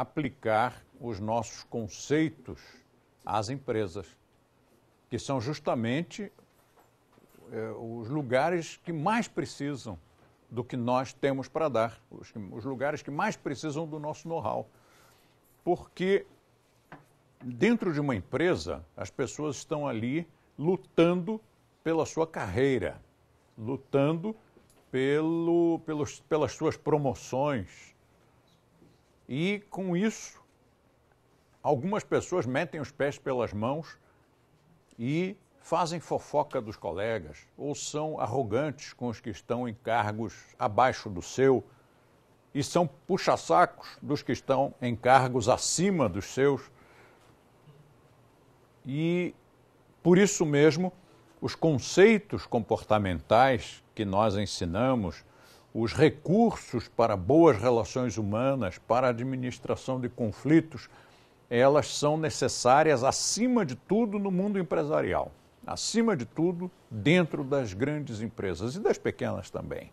aplicar os nossos conceitos às empresas, que são justamente é, os lugares que mais precisam do que nós temos para dar, os, os lugares que mais precisam do nosso know-how. Porque dentro de uma empresa, as pessoas estão ali lutando pela sua carreira, lutando pelo, pelos, pelas suas promoções, e com isso, algumas pessoas metem os pés pelas mãos e fazem fofoca dos colegas ou são arrogantes com os que estão em cargos abaixo do seu e são puxa-sacos dos que estão em cargos acima dos seus. E por isso mesmo, os conceitos comportamentais que nós ensinamos os recursos para boas relações humanas, para a administração de conflitos, elas são necessárias, acima de tudo, no mundo empresarial, acima de tudo, dentro das grandes empresas e das pequenas também.